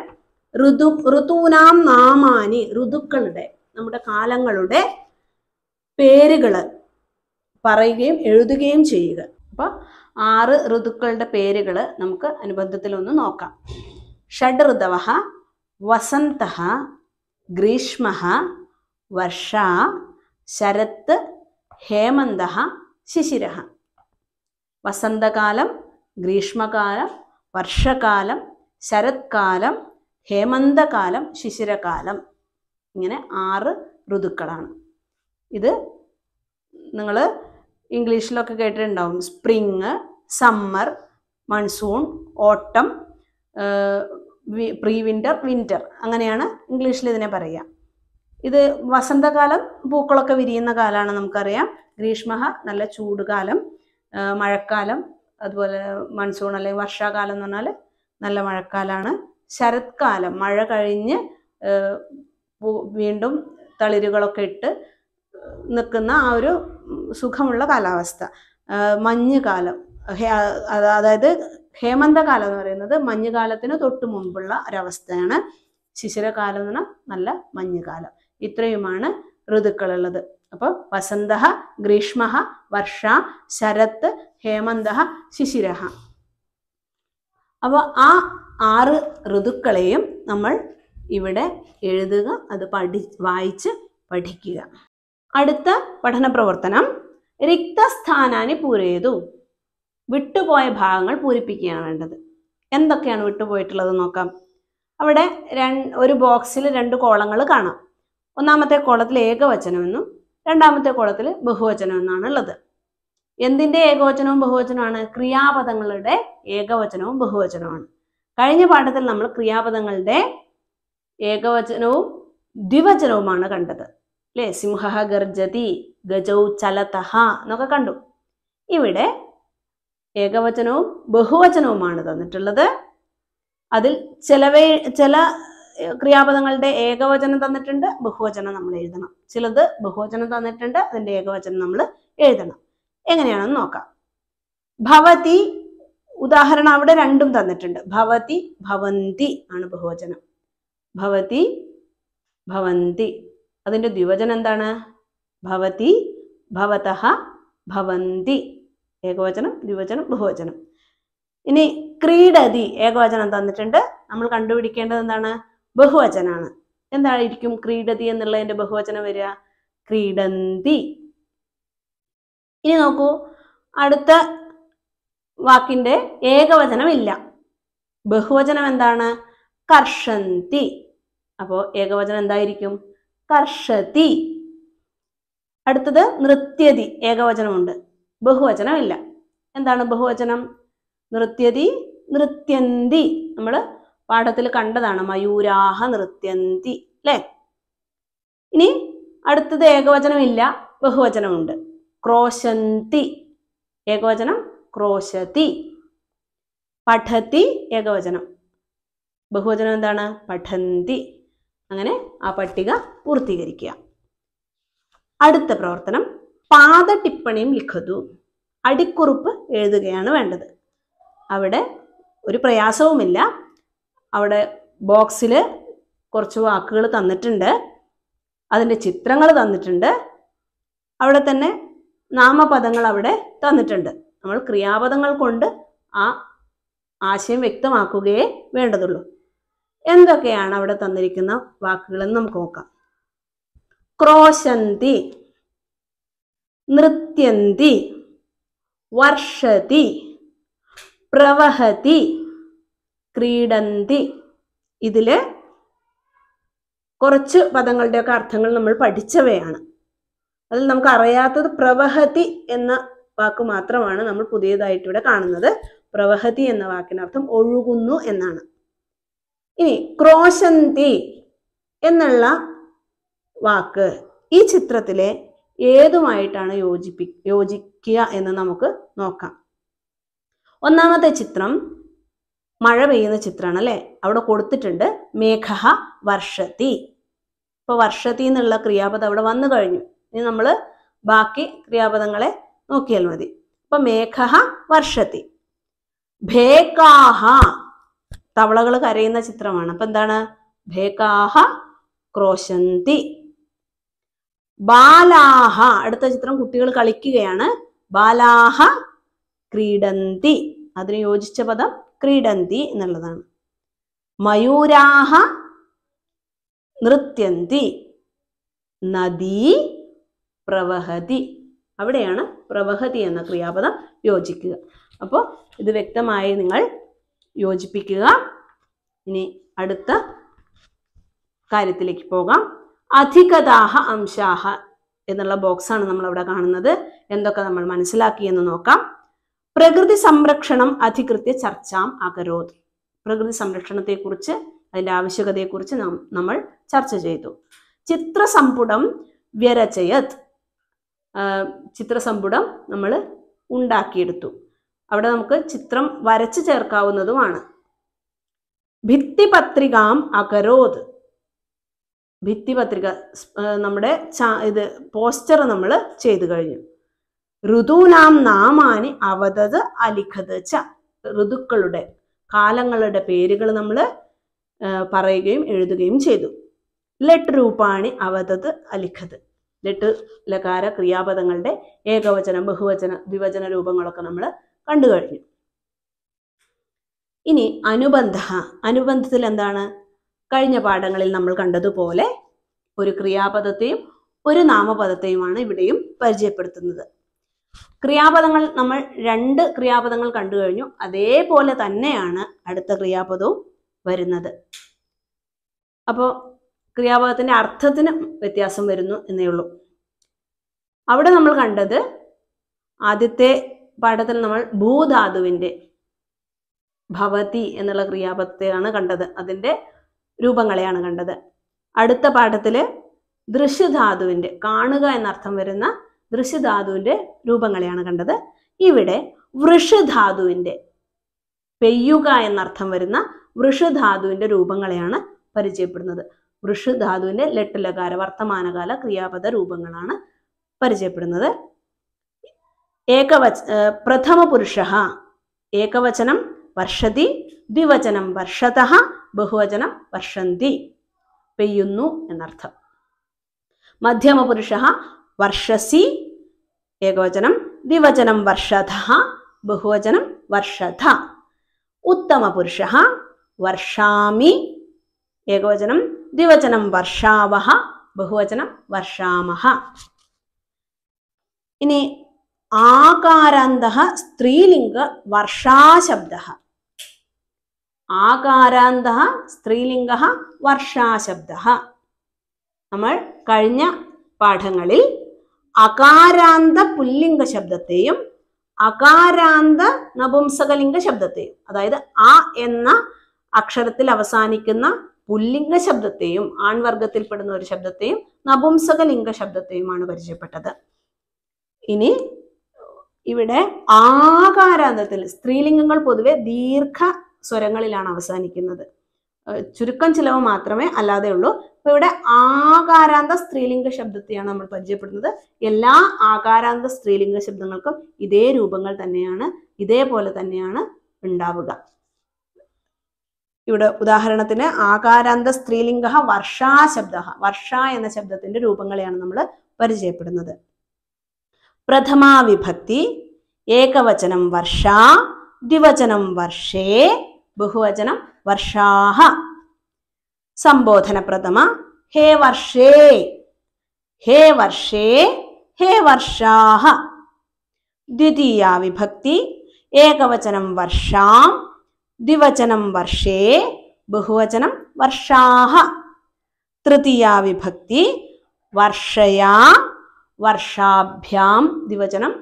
ഋതു ഋതൂനാം നാമാനി ഋതുക്കളുടെ നമ്മുടെ കാലങ്ങളുടെ പേരുകൾ പറയുകയും എഴുതുകയും ചെയ്യുക അപ്പോൾ ആറ് ഋതുക്കളുടെ പേരുകൾ നമുക്ക് അനുബന്ധത്തിൽ ഒന്ന് നോക്കാം ഷഡ് ഋതവഹ വസന്ത ഗ്രീഷ്മ वर्षा ശരത്ത് ഹേമന്ത ശിശിര വസന്തകാലം ഗ്രീഷ്മകാലം വർഷകാലം ശരത്കാലം ഹേമന്തകാലം ശിശിരകാലം ഇങ്ങനെ ആറ് ഋതുക്കളാണ് ഇത് നിങ്ങൾ ഇംഗ്ലീഷിലൊക്കെ കേട്ടിട്ടുണ്ടാവും spring summer monsoon autumn pre winter winter അങ്ങനെയാണ് ഇംഗ്ലീഷിൽ ഇതിനെ പറയുക ഇത് വസന്തകാലം പൂക്കളൊക്കെ വിരിയുന്ന കാലമാണ് നമുക്കറിയാം ഗ്രീഷ്മ നല്ല ചൂടുകാലം മഴക്കാലം അതുപോലെ മൺസൂൺ അല്ലെങ്കിൽ വർഷാകാലം എന്ന് പറഞ്ഞാൽ നല്ല മഴക്കാലമാണ് ശരത്കാലം മഴ കഴിഞ്ഞ് വീണ്ടും തളിരുകളൊക്കെ ഇട്ട് നിൽക്കുന്ന ആ ഒരു സുഖമുള്ള കാലാവസ്ഥ മഞ്ഞ് കാലം അതായത് ഹേമന്തകാലം എന്ന് പറയുന്നത് മഞ്ഞുകാലത്തിന് തൊട്ട് മുമ്പുള്ള ഒരവസ്ഥയാണ് ശിശിരകാലം എന്ന് പറഞ്ഞാൽ നല്ല മഞ്ഞുകാലം ഇത്രയുമാണ് ഋതുക്കളുള്ളത് അപ്പോൾ വസന്ത ഗ്രീഷ്മ വർഷ ശരത്ത് ഹേമന്ത ശിശിര അപ്പോൾ ആ ആറ് ഋതുക്കളെയും നമ്മൾ ഇവിടെ എഴുതുക അത് പഠി വായിച്ച് പഠിക്കുക അടുത്ത പഠന പ്രവർത്തനം രിക്തസ്ഥാനാനി പൂരേതു വിട്ടുപോയ ഭാഗങ്ങൾ പൂരിപ്പിക്കുകയാണ് വേണ്ടത് എന്തൊക്കെയാണ് വിട്ടുപോയിട്ടുള്ളത് നോക്കാം അവിടെ ഒരു ബോക്സിൽ രണ്ട് കോളങ്ങൾ കാണാം ഒന്നാമത്തെ കോളത്തിൽ ഏകവചനമെന്നും രണ്ടാമത്തെ കോളത്തിൽ ബഹുവചനമെന്നാണ് ഉള്ളത് എന്തിൻ്റെ ഏകവചനവും ബഹുവചനമാണ് ക്രിയാപദങ്ങളുടെ ഏകവചനവും ബഹുവചനവുമാണ് കഴിഞ്ഞ പാഠത്തിൽ നമ്മൾ ക്രിയാപദങ്ങളുടെ ഏകവചനവും ദ്വിവചനവുമാണ് കണ്ടത് അല്ലേ സിംഹ ഗർജതി ഗജൗ ചലതഹ എന്നൊക്കെ കണ്ടു ഇവിടെ ഏകവചനവും ബഹുവചനവുമാണ് തന്നിട്ടുള്ളത് അതിൽ ചിലവേ ചില ക്രിയാപദങ്ങളുടെ ഏകവചനം തന്നിട്ടുണ്ട് ബഹുവചനം നമ്മൾ എഴുതണം ചിലത് ബഹുവചനം തന്നിട്ടുണ്ട് അതിൻ്റെ ഏകവചനം നമ്മൾ എഴുതണം എങ്ങനെയാണെന്ന് നോക്കാം ഭവതി ഉദാഹരണം അവിടെ രണ്ടും തന്നിട്ടുണ്ട് ഭവതി ഭവന്തി ആണ് ബഹുവചനം ഭവതി ഭവന്തി അതിൻ്റെ ദ്വിവചനം എന്താണ് ഭവതി ഭവതഃ ഭവന്തി ഏകവചനം ദ്വിവചനം ബഹുവചനം ഇനി ക്രീഡതി ഏകവചനം തന്നിട്ടുണ്ട് നമ്മൾ കണ്ടുപിടിക്കേണ്ടത് എന്താണ് ബഹുവചനാണ് എന്തായിരിക്കും ക്രീഡതി എന്നുള്ളതിന്റെ ബഹുവചനം വരിക ക്രീഡന്തി ഇനി നോക്കൂ അടുത്ത വാക്കിന്റെ ഏകവചനം ഇല്ല ബഹുവചനം എന്താണ് കർഷന്തി അപ്പോൾ ഏകവചനം എന്തായിരിക്കും കർഷതി അടുത്തത് നൃത്യതി ഏകവചനമുണ്ട് ബഹുവചനം ഇല്ല എന്താണ് ബഹുവചനം നൃത്യതി നൃത്യന്തി നമ്മൾ പാഠത്തിൽ കണ്ടതാണ് മയൂരാഹ നൃത്യന്തി അല്ലേ ഇനി അടുത്തത് ഏകവചനമില്ല ബഹുവചനമുണ്ട് ക്രോശന്തി ഏകവചനം ക്രോശതി പഠത്തി ഏകവചനം ബഹുവചനം എന്താണ് പഠന്തി അങ്ങനെ ആ പട്ടിക പൂർത്തീകരിക്കുക അടുത്ത പ്രവർത്തനം പാദ ടിപ്പണിയും ലിഖതു അടിക്കുറിപ്പ് എഴുതുകയാണ് വേണ്ടത് അവിടെ ഒരു പ്രയാസവുമില്ല അവിടെ ബോക്സിൽ കുറച്ച് വാക്കുകൾ തന്നിട്ടുണ്ട് അതിൻ്റെ ചിത്രങ്ങൾ തന്നിട്ടുണ്ട് അവിടെ തന്നെ നാമപദങ്ങൾ അവിടെ തന്നിട്ടുണ്ട് നമ്മൾ ക്രിയാപദങ്ങൾ കൊണ്ട് ആ ആശയം വ്യക്തമാക്കുകയേ വേണ്ടതുള്ളൂ എന്തൊക്കെയാണ് അവിടെ തന്നിരിക്കുന്ന വാക്കുകളെന്ന് നമുക്ക് നോക്കാം ക്രോശന്തി നൃത്യന്തി വർഷതി പ്രവഹതി ക്രീഡന്തി ഇതില് കുറച്ച് പദങ്ങളുടെയൊക്കെ അർത്ഥങ്ങൾ നമ്മൾ പഠിച്ചവയാണ് അതിൽ നമുക്ക് അറിയാത്തത് പ്രവഹതി എന്ന വാക്ക് മാത്രമാണ് നമ്മൾ പുതിയതായിട്ട് ഇവിടെ കാണുന്നത് പ്രവഹതി എന്ന വാക്കിനർത്ഥം ഒഴുകുന്നു എന്നാണ് ഇനി ക്രോശന്തി എന്നുള്ള വാക്ക് ഈ ചിത്രത്തിലെ ഏതുമായിട്ടാണ് യോജിപ്പി യോജിക്കുക എന്ന് നമുക്ക് നോക്കാം ഒന്നാമത്തെ ചിത്രം മഴ പെയ്യുന്ന ചിത്രമാണ് അല്ലേ അവിടെ കൊടുത്തിട്ടുണ്ട് മേഘ വർഷത്തി ഇപ്പൊ വർഷത്തി എന്നുള്ള ക്രിയാപദം അവിടെ വന്നു കഴിഞ്ഞു ഇനി നമ്മൾ ബാക്കി ക്രിയാപദങ്ങളെ നോക്കിയാൽ മതി അപ്പൊ മേഘ വർഷത്തി ഭേകാഹ തവളകൾ കരയുന്ന ചിത്രമാണ് അപ്പൊ എന്താണ് ഭേകാഹ ക്രോശന്തി ബാലാഹ അടുത്ത ചിത്രം കുട്ടികൾ കളിക്കുകയാണ് ബാലാഹ ക്രീഡന്തി അതിന് യോജിച്ച പദം ക്രീഡന്തി എന്നുള്ളതാണ് മയൂരാഹ നൃത്യന്തി നദീ പ്രവഹതി അവിടെയാണ് പ്രവഹതി എന്ന ക്രിയാപദം യോജിക്കുക അപ്പോൾ ഇത് വ്യക്തമായി നിങ്ങൾ യോജിപ്പിക്കുക ഇനി അടുത്ത കാര്യത്തിലേക്ക് പോകാം അധികതാഹ അംശാഹ എന്നുള്ള ബോക്സാണ് നമ്മൾ അവിടെ കാണുന്നത് എന്തൊക്കെ നമ്മൾ മനസ്സിലാക്കി എന്ന് നോക്കാം പ്രകൃതി സംരക്ഷണം അധികൃത്യ ചർച്ചാം അകരോത് പ്രകൃതി സംരക്ഷണത്തെക്കുറിച്ച് അതിൻ്റെ ആവശ്യകതയെക്കുറിച്ച് നാം നമ്മൾ ചർച്ച ചെയ്തു ചിത്രസമ്പുടം വ്യരചയത് ചിത്രസമ്പുടം നമ്മൾ ഉണ്ടാക്കിയെടുത്തു അവിടെ നമുക്ക് ചിത്രം വരച്ചു ചേർക്കാവുന്നതുമാണ് ഭിത്തിപത്രികാം അകരോത് ഭിത്തിപത്രിക നമ്മുടെ ഇത് പോസ്റ്റർ നമ്മൾ ചെയ്തു കഴിഞ്ഞു ഋതുനാം നാമാനി അവതത് അലിഖത് ച ഋതുക്കളുടെ കാലങ്ങളുടെ പേരുകൾ നമ്മൾ പറയുകയും എഴുതുകയും ചെയ്തു ലെറ്റ് രൂപാണി അവതത് അലിഖത് ലെറ്റ് ലകാര ക്രിയാപദങ്ങളുടെ ഏകവചന ബഹുവചന വിവചന രൂപങ്ങളൊക്കെ നമ്മൾ കണ്ടു കഴിഞ്ഞു ഇനി അനുബന്ധ അനുബന്ധത്തിൽ എന്താണ് കഴിഞ്ഞ പാഠങ്ങളിൽ നമ്മൾ കണ്ടതുപോലെ ഒരു ക്രിയാപദത്തെയും ഒരു നാമപദത്തെയുമാണ് ഇവിടെയും പരിചയപ്പെടുത്തുന്നത് ക്രിയാപദങ്ങൾ നമ്മൾ രണ്ട് ക്രിയാപദങ്ങൾ കണ്ടു കഴിഞ്ഞു അതേപോലെ തന്നെയാണ് അടുത്ത ക്രിയാപദവും വരുന്നത് അപ്പോൾ ക്രിയാപദത്തിന്റെ അർത്ഥത്തിന് വ്യത്യാസം വരുന്നു എന്നേ ഉള്ളൂ അവിടെ നമ്മൾ കണ്ടത് ആദ്യത്തെ പാഠത്തിൽ നമ്മൾ ഭൂധാതുവിന്റെ ഭവതി എന്നുള്ള ക്രിയാപദത്തെയാണ് കണ്ടത് അതിന്റെ രൂപങ്ങളെയാണ് കണ്ടത് അടുത്ത പാഠത്തിൽ ദൃശ്യധാതുവിൻ്റെ കാണുക എന്നർത്ഥം വരുന്ന ദൃശ്യധാതുവിൻ്റെ രൂപങ്ങളെയാണ് കണ്ടത് ഇവിടെ വൃഷധാതുവിൻ്റെ പെയ്യുക എന്നർത്ഥം വരുന്ന വൃഷധാതുവിൻ്റെ രൂപങ്ങളെയാണ് പരിചയപ്പെടുന്നത് വൃഷധാതുവിൻ്റെ ലട്ടിലകാര വർത്തമാനകാല ക്രിയാപദ രൂപങ്ങളാണ് പരിചയപ്പെടുന്നത് ഏകവച പ്രഥമ പുരുഷ ഏകവചനം വർഷതി ദ്വിവചനം വർഷത ബഹുവചനം വർഷന്തി പെയ്യുന്നു എന്നർത്ഥം മധ്യമപുരുഷ വർഷസി ഏകവചനം ദ്വിവചനം വർഷധ ബഹുവചനം വർഷധ ഉത്തമപുരുഷ വർഷാമി ഏകവചനം ദ്വിവചനം വർഷാവഹ ബഹുവചനം വർഷാമഹ ഇനി ആകാരാന്ത സ്ത്രീലിംഗ വർഷാശബ്ദ ആകാരാന്ത സ്ത്രീലിംഗ വർഷാശബ്ദ നമ്മൾ കഴിഞ്ഞ പാഠങ്ങളിൽ അകാരാന്ത പുല്ലിംഗ ശബ്ദത്തെയും അകാരാന്ത നപുംസകലിംഗ ശബ്ദത്തെയും അതായത് ആ എന്ന അക്ഷരത്തിൽ അവസാനിക്കുന്ന പുല്ലിംഗ ശബ്ദത്തെയും ആൺവർഗത്തിൽപ്പെടുന്ന ഒരു ശബ്ദത്തെയും നപുംസകലിംഗ ശബ്ദത്തെയുമാണ് പരിചയപ്പെട്ടത് ഇനി ഇവിടെ ആകാരാന്തത്തിൽ സ്ത്രീലിംഗങ്ങൾ പൊതുവെ ദീർഘ സ്വരങ്ങളിലാണ് അവസാനിക്കുന്നത് ചുരുക്കം ചിലവ് മാത്രമേ അല്ലാതെ ഉള്ളൂ അപ്പൊ ഇവിടെ ആകാരാന്ത സ്ത്രീലിംഗ ശബ്ദത്തെയാണ് നമ്മൾ പരിചയപ്പെടുന്നത് എല്ലാ ആകാരാന്ത സ്ത്രീലിംഗ ശബ്ദങ്ങൾക്കും ഇതേ രൂപങ്ങൾ തന്നെയാണ് ഇതേപോലെ തന്നെയാണ് ഉണ്ടാവുക ഇവിടെ ഉദാഹരണത്തിന് ആകാരാന്ത സ്ത്രീലിംഗ ശബ്ദ വർഷ എന്ന ശബ്ദത്തിന്റെ രൂപങ്ങളെയാണ് നമ്മൾ പരിചയപ്പെടുന്നത് പ്രഥമാവിഭക്തി ഏകവചനം വർഷ ദ്വിവചനം വർഷേ ബഹുവചനം വർഷാഹ സംബോധന പ്രഥമ ഹേ വർഷേ ഹേ വർഷേ ഹേ വർഷാഹ ദ്വിതീയ വിഭക്തി ഏകവചനം വർഷാം ദ്വിവചനം വർഷേ ബഹുവചനം വർഷാഹ തൃതീയ വിഭക്തി വർഷയാ വർഷാഭ്യാം ദ്വിവചനം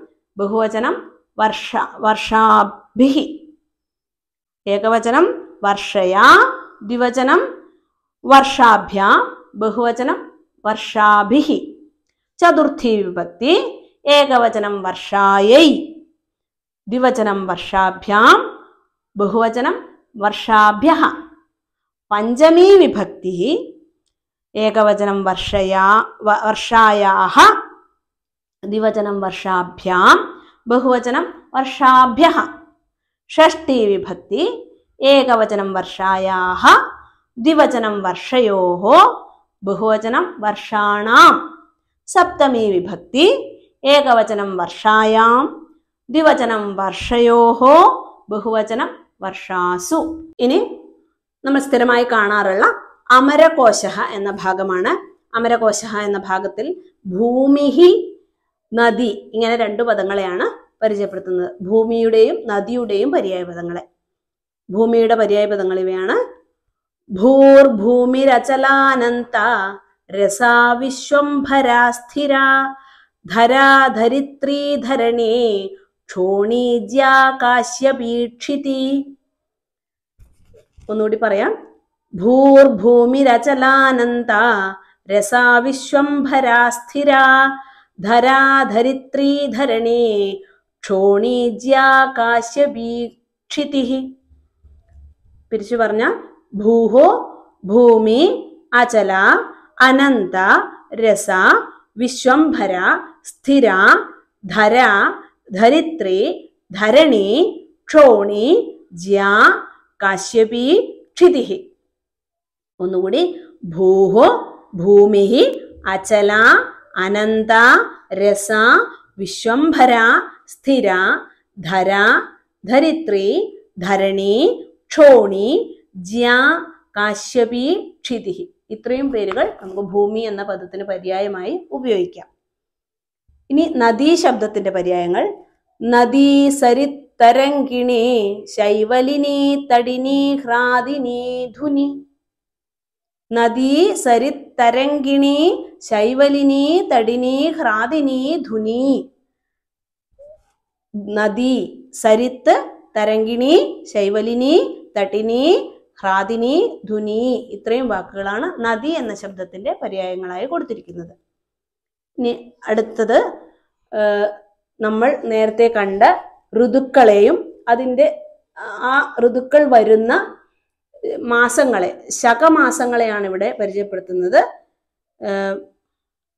ബഹുവചനം വർഷ വർഷാഭി ഏകവചനം വർഷയ ദ്വിവചനം വർഷാഭ്യ ബഹുവചനം വർഷാഭി ചതുർത്ഥി വിഭക്തി ഏകവചനം വർഷായൈ ദ്വിവചനം വർഷാഭ്യാം ബഹുവചനം വർഷാഭ്യ പഞ്ചമീ വിഭക്തി ഏകവചനം വർഷയാ വർഷായാ ദ്വിവചനം വർഷാഭ്യാം ബഹുവചനം വർഷാഭ്യ ഷഷ്ടി വിഭക്തി ഏകവചനം വർഷായാഹ ദ്വിവചനം വർഷയോഹോ ബഹുവചനം വർഷാണാം സപ്തമി വിഭക്തി ഏകവചനം വർഷായാം ദ്വിവചനം വർഷയോഹോ ബഹുവചനം വർഷാസു ഇനി നമ്മൾ സ്ഥിരമായി കാണാറുള്ള അമരകോശ എന്ന ഭാഗമാണ് അമരകോശ എന്ന ഭാഗത്തിൽ ഭൂമിഹി നദി ഇങ്ങനെ രണ്ടു പദങ്ങളെയാണ് പരിചയപ്പെടുത്തുന്നത് ഭൂമിയുടെയും നദിയുടെയും പര്യായപദങ്ങളെ ഭൂമിയുടെ പര്യായപദങ്ങൾ ഇവയാണ് ഭൂർഭൂമിരചലാനന്ത രസാവിശ്വംഭരാ സ്ഥിര ധരാധരിത്രീ ധരണേ ക്ഷോണീജ്യാകാശ്യപീക്ഷിതി ഒന്നുകൂടി പറയാം ഭൂർഭൂമിരചലാനന്ത രസാവിശ്വംഭരാ സ്ഥിര ധരാധരിത്രീ ധരണേ क्षोणीज्याकाश्यवीक्षिपर भूहो भूमि अचला अनंत रस विश्वभर स्थिरा धरा धरित्री धरणी क्षोणी ज्या काश्यपी क्षिति भूहो भूमि अचला अनंत रस विश्वभरा സ്ഥിര ധര ധരിത്രി ധരണി ക്ഷോണി ജ്യ കാശ്യപി ക്ഷിതിഹി ഇത്രയും പേരുകൾ നമുക്ക് ഭൂമി എന്ന പദത്തിന് പര്യായമായി ഉപയോഗിക്കാം ഇനി നദീ ശബ്ദത്തിന്റെ പര്യായങ്ങൾ നദീ സരിത് തരങ്കിണി ശൈവലിനി തടിനി ഹ്രാദിനി ധുനി നദീ സരിത് തരങ്കിണി ശൈവലിനി തടിനി ഹ്രാദിനി ധുനി നദി സരിത്ത് തരങ്കിണി ശൈവലിനി തട്ടിനി ഹ്രാദിനി ധുനി ഇത്രയും വാക്കുകളാണ് നദി എന്ന ശബ്ദത്തിന്റെ പര്യായങ്ങളായി കൊടുത്തിരിക്കുന്നത് ഇനി അടുത്തത് നമ്മൾ നേരത്തെ കണ്ട ഋതുക്കളെയും അതിൻ്റെ ആ ഋതുക്കൾ വരുന്ന മാസങ്ങളെ ശകമാസങ്ങളെയാണ് ഇവിടെ പരിചയപ്പെടുത്തുന്നത്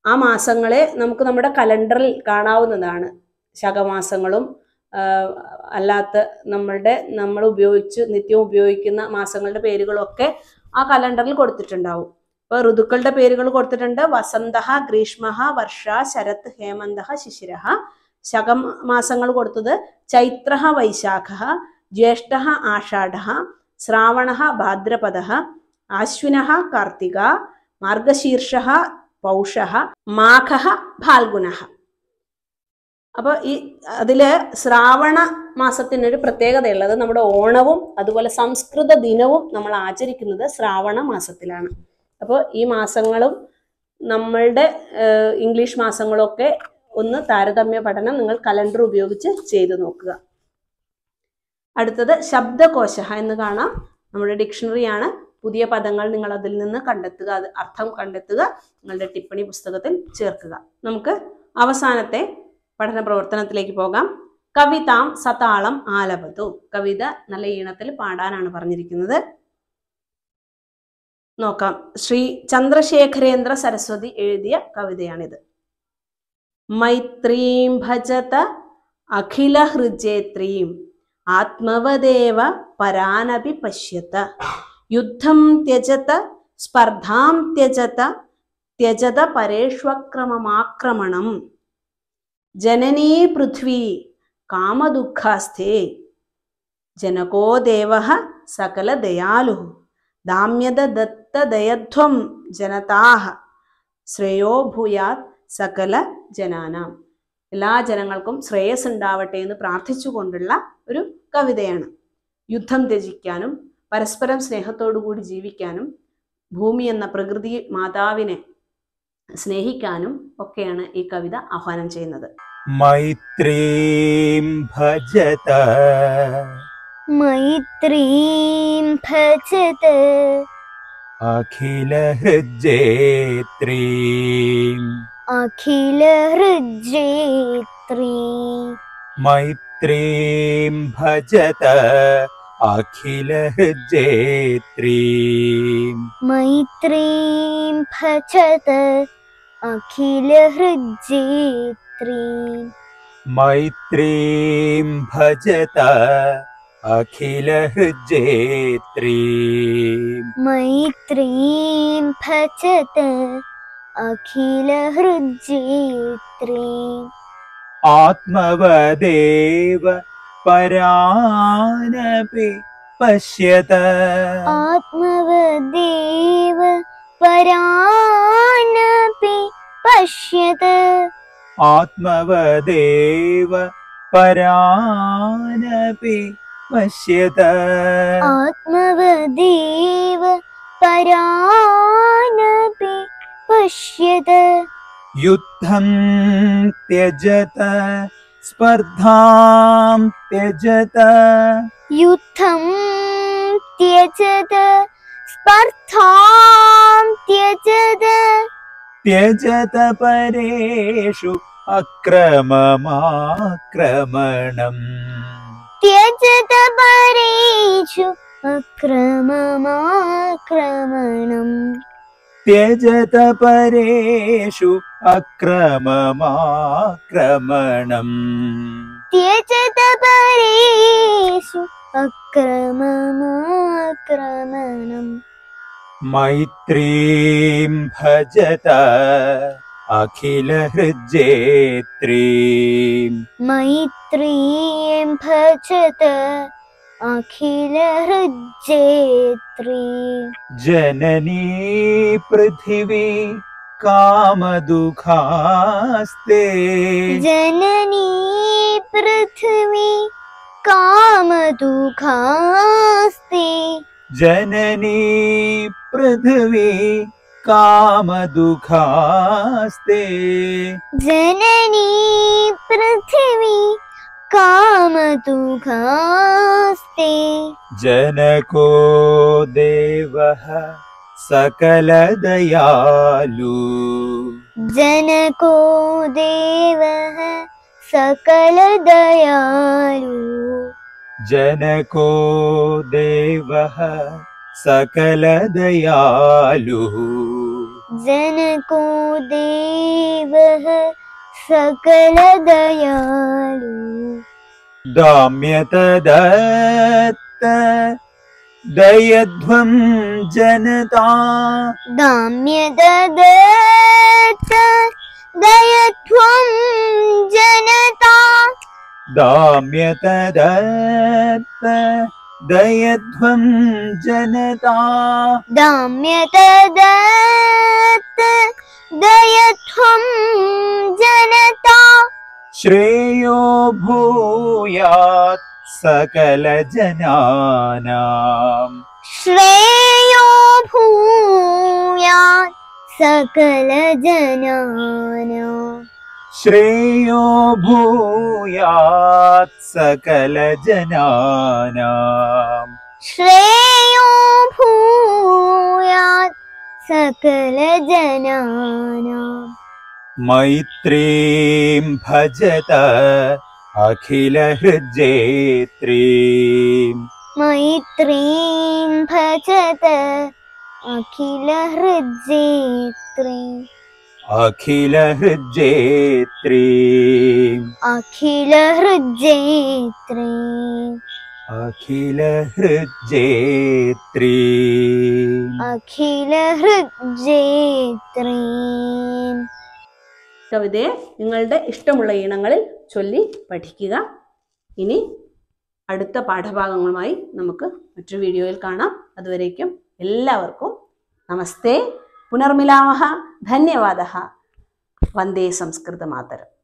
ആ മാസങ്ങളെ നമുക്ക് നമ്മുടെ കലണ്ടറിൽ കാണാവുന്നതാണ് ശകമാസങ്ങളും അല്ലാത്ത നമ്മളുടെ നമ്മൾ ഉപയോഗിച്ച് നിത്യം ഉപയോഗിക്കുന്ന മാസങ്ങളുടെ പേരുകളൊക്കെ ആ കലണ്ടറിൽ കൊടുത്തിട്ടുണ്ടാവും ഇപ്പോൾ ഋതുക്കളുടെ പേരുകൾ കൊടുത്തിട്ടുണ്ട് വസന്ത ഗ്രീഷ്മ വർഷ ശരത് ഹേമന്ത ശിശിര ശകം മാസങ്ങൾ കൊടുത്തത് ചൈത്ര വൈശാഖ ജ്യേഷ്ഠ ആഷാഢ ശ്രാവണ ഭാദ്രപദ ആശ്വിന കാർത്തിക മാർഗശീർഷ പൗഷ മാഘ ഫാൽഗുന അപ്പോൾ ഈ അതിൽ ശ്രാവണ മാസത്തിനൊരു പ്രത്യേകതയുള്ളത് നമ്മുടെ ഓണവും അതുപോലെ സംസ്കൃത ദിനവും നമ്മൾ ആചരിക്കുന്നത് ശ്രാവണ മാസത്തിലാണ് അപ്പോൾ ഈ മാസങ്ങളും നമ്മളുടെ ഇംഗ്ലീഷ് മാസങ്ങളൊക്കെ ഒന്ന് താരതമ്യ പഠനം നിങ്ങൾ കലണ്ടർ ഉപയോഗിച്ച് ചെയ്തു നോക്കുക അടുത്തത് ശബ്ദകോശ എന്ന് കാണാം നമ്മുടെ ഡിക്ഷണറിയാണ് പുതിയ പദങ്ങൾ നിങ്ങൾ അതിൽ നിന്ന് കണ്ടെത്തുക അത് അർത്ഥം കണ്ടെത്തുക നിങ്ങളുടെ ടിപ്പണി പുസ്തകത്തിൽ ചേർക്കുക നമുക്ക് അവസാനത്തെ പഠന പ്രവർത്തനത്തിലേക്ക് പോകാം കവിതാം സതാളം ആലപതു കവിത നല്ല ഈണത്തിൽ പാടാനാണ് പറഞ്ഞിരിക്കുന്നത് നോക്കാം ശ്രീ ചന്ദ്രശേഖരേന്ദ്ര സരസ്വതി എഴുതിയ കവിതയാണിത് മൈത്രീം ഭജത അഖില ഹൃജേത്രീം ആത്മവദേവ പരാനപി പശ്യത യുദ്ധം ത്യജത സ്പർദ്ധാം ത്യജത ത്യജത പരേഷ്വക്രമമാക്രമണം ജനനീ പൃഥ്വി കാമദുഃഖാസ്ഥേ ജനകോ ദേവ സകല ദയാലു ദാമ്യത ദത്ത ദയധ്വം ജനതാഹ ശ്രേയോ ഭൂയാത് സകല ജനാനാം എല്ലാ ജനങ്ങൾക്കും ശ്രേയസ് ഉണ്ടാവട്ടെ എന്ന് പ്രാർത്ഥിച്ചുകൊണ്ടുള്ള ഒരു കവിതയാണ് യുദ്ധം ത്യജിക്കാനും പരസ്പരം സ്നേഹത്തോടുകൂടി ജീവിക്കാനും ഭൂമി എന്ന പ്രകൃതി മാതാവിനെ സ്നേഹിക്കാനും ഒക്കെയാണ് ഈ കവിത ആഹ്വാനം ചെയ്യുന്നത് मैत्रीं भजत मैत्रीं भजत अखिल हृ अखिल हृजेत्री मैत्रीं भजत अखिल हेत्रीं मैत्रीं भजत अखिल हृजे मैत्रीं मैत्रीं भजत अखिल मैत्रीं भजत अखिलहृजेत्री परानपि पश्यत आत्मवदेव परानपि पश्यत आत्मवदेव परानपि पश्यत आत्मवदेव परानपि पश्यत युद्धं त्यजत स्पर्धां त्यजत युद्धं त्यजत स्पर्धां त्यजत त्यजत परेषु അക്രമമാക്രമണം ത്യജത പരേഷു അക്രമമാക്രമണം ത്യജത പരേഷു അക്രമമാക്രമണം ത്യജത പരേഷു അക്രമമാക്രമണം മൈത്രീം ഭജത अखिल हृजेत्री मैत्रीं भजत अखिल हृजेत्री जननी पृथिवी कामदुखास्ते जननी पृथिवी कामदुखास्ति जननी पृथिवी कामदुःखास्ते जननी पृथिवी कामदुखास्ते जनको देवः सकलदयालु जनको देवः सकलदयालु जनको देवः सकल दयालुः जनको देवः सकल दयालु दाम्यतदत्त दयध्वं जनता दाम्यददयध्वं जनता दाम्यतदत्त दयध्वं जनता दत् दयध्वं जनता श्रेयो भूयात् सकल श्रेयो भूयात् सकल श्रेयो भूयात् सकलजनानाम् श्रेयो भूयात् सकलजनानाम् जनाना मैत्रीं भजत अखिल हृजेत्रीं मैत्रीं भजत अखिलहृजेत्री അഖില അഖിലഹൃജേത്രീ അഖിലഹൃജേത്രീ അഖിലഹൃജേത്രീ കവിതയെ നിങ്ങളുടെ ഇഷ്ടമുള്ള ഈണങ്ങളിൽ ചൊല്ലി പഠിക്കുക ഇനി അടുത്ത പാഠഭാഗങ്ങളുമായി നമുക്ക് മറ്റൊരു വീഡിയോയിൽ കാണാം അതുവരേക്കും എല്ലാവർക്കും നമസ്തേ पुनर्मिलामः धन्यवादः वन्दे संस्कृतमातरम्